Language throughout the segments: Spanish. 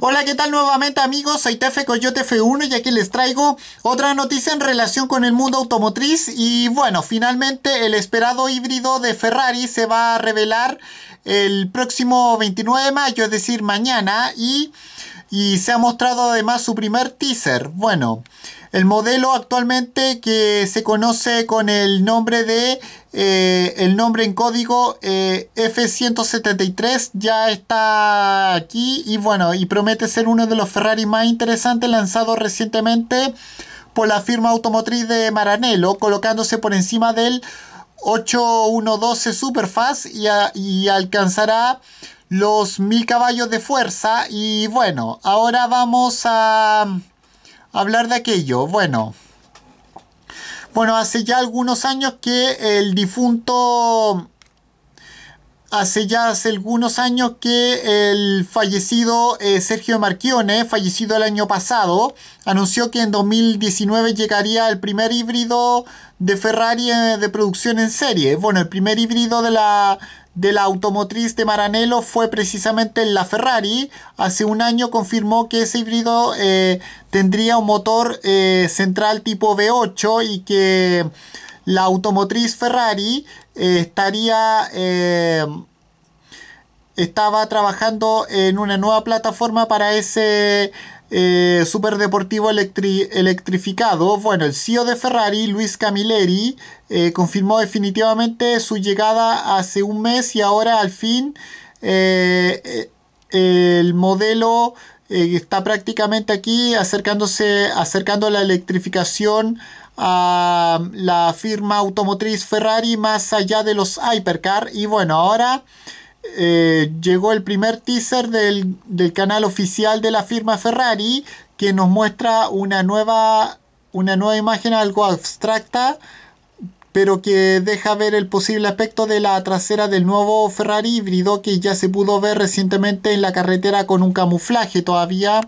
Hola, ¿qué tal nuevamente amigos? Soy Tefe Coyote F1 y aquí les traigo otra noticia en relación con el mundo automotriz y bueno, finalmente el esperado híbrido de Ferrari se va a revelar el próximo 29 de mayo, es decir, mañana y, y se ha mostrado además su primer teaser. Bueno... El modelo actualmente que se conoce con el nombre de eh, el nombre en código eh, F173 ya está aquí y bueno, y promete ser uno de los Ferrari más interesantes lanzados recientemente por la firma automotriz de Maranello, colocándose por encima del 812 Superfast y, y alcanzará los 1000 caballos de fuerza. Y bueno, ahora vamos a hablar de aquello. Bueno, bueno, hace ya algunos años que el difunto hace ya hace algunos años que el fallecido eh, Sergio Marchione, fallecido el año pasado, anunció que en 2019 llegaría el primer híbrido de Ferrari eh, de producción en serie. Bueno, el primer híbrido de la, de la automotriz de Maranello fue precisamente la Ferrari. Hace un año confirmó que ese híbrido eh, tendría un motor central tipo V8 y que la automotriz Ferrari eh, estaría eh, estaba trabajando en una nueva plataforma para ese eh, superdeportivo electrificado. Bueno, el CEO de Ferrari, Luis Camilleri, confirmó definitivamente su llegada hace un mes y ahora al fin el modelo está prácticamente aquí acercándose, acercando la electrificación a la firma automotriz Ferrari más allá de los Hypercar. Y bueno, ahora eh, llegó el primer teaser del, del, canal oficial de la firma Ferrari que nos muestra una nueva, una nueva imagen algo abstracta pero que deja ver el posible aspecto de la trasera del nuevo Ferrari híbrido que ya se pudo ver recientemente en la carretera con un camuflaje todavía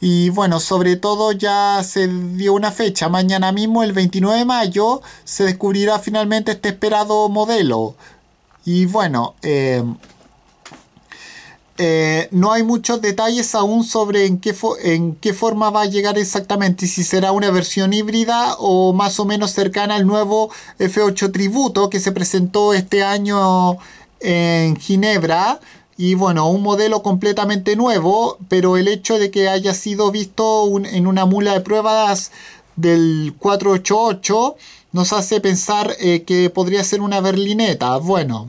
y bueno, sobre todo ya se dio una fecha. Mañana mismo, el 29 de mayo, se descubrirá finalmente este esperado modelo. Y bueno, eh, eh, no hay muchos detalles aún sobre en qué, en qué forma va a llegar exactamente, si será una versión híbrida o más o menos cercana al nuevo F8 Tributo que se presentó este año en Ginebra. Y bueno, un modelo completamente nuevo, pero el hecho de que haya sido visto en una mula de pruebas del 488 nos hace pensar eh, que podría ser una berlineta. Bueno,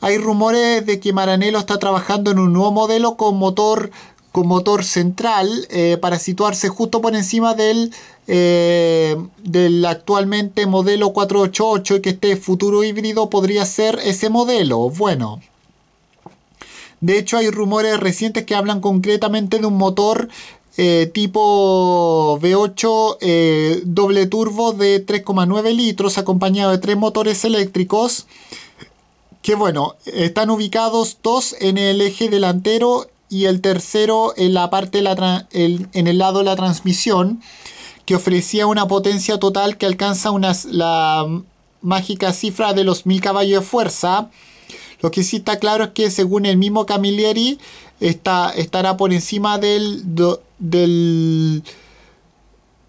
hay rumores de que Maranello está trabajando en un nuevo modelo con motor, con motor central eh, para situarse justo por encima del, eh, del actualmente modelo 488 y que este futuro híbrido podría ser ese modelo. Bueno. De hecho, hay rumores recientes que hablan concretamente de un motor eh, tipo V8 eh, doble turbo de 3,9 litros acompañado de tres motores eléctricos que bueno, están ubicados dos en el eje delantero y el tercero en la parte el, en el lado de la transmisión que ofrecía una potencia total que alcanza la mágica cifra de los 1000 caballos de fuerza lo que sí está claro es que según el mismo Camilleri está, estará por encima del, del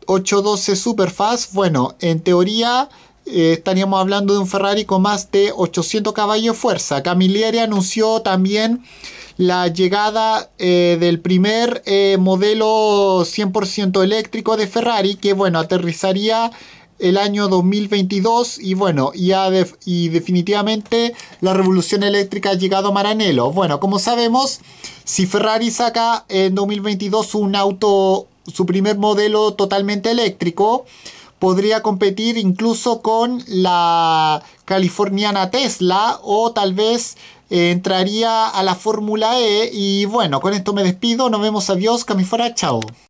812 Superfast. Bueno, en teoría eh, estaríamos hablando de un Ferrari con más de 800 caballos de fuerza. Camilleri anunció también la llegada eh, del primer eh, modelo 100% eléctrico de Ferrari que bueno aterrizaría el año 2022 y bueno, y, y definitivamente la revolución eléctrica ha llegado a Maranello. Bueno, como sabemos, si Ferrari saca en 2022 un auto, su primer modelo totalmente eléctrico, podría competir incluso con la californiana Tesla o tal vez eh, entraría a la Fórmula E y bueno, con esto me despido, nos vemos, adiós, camifora, fuera, chao.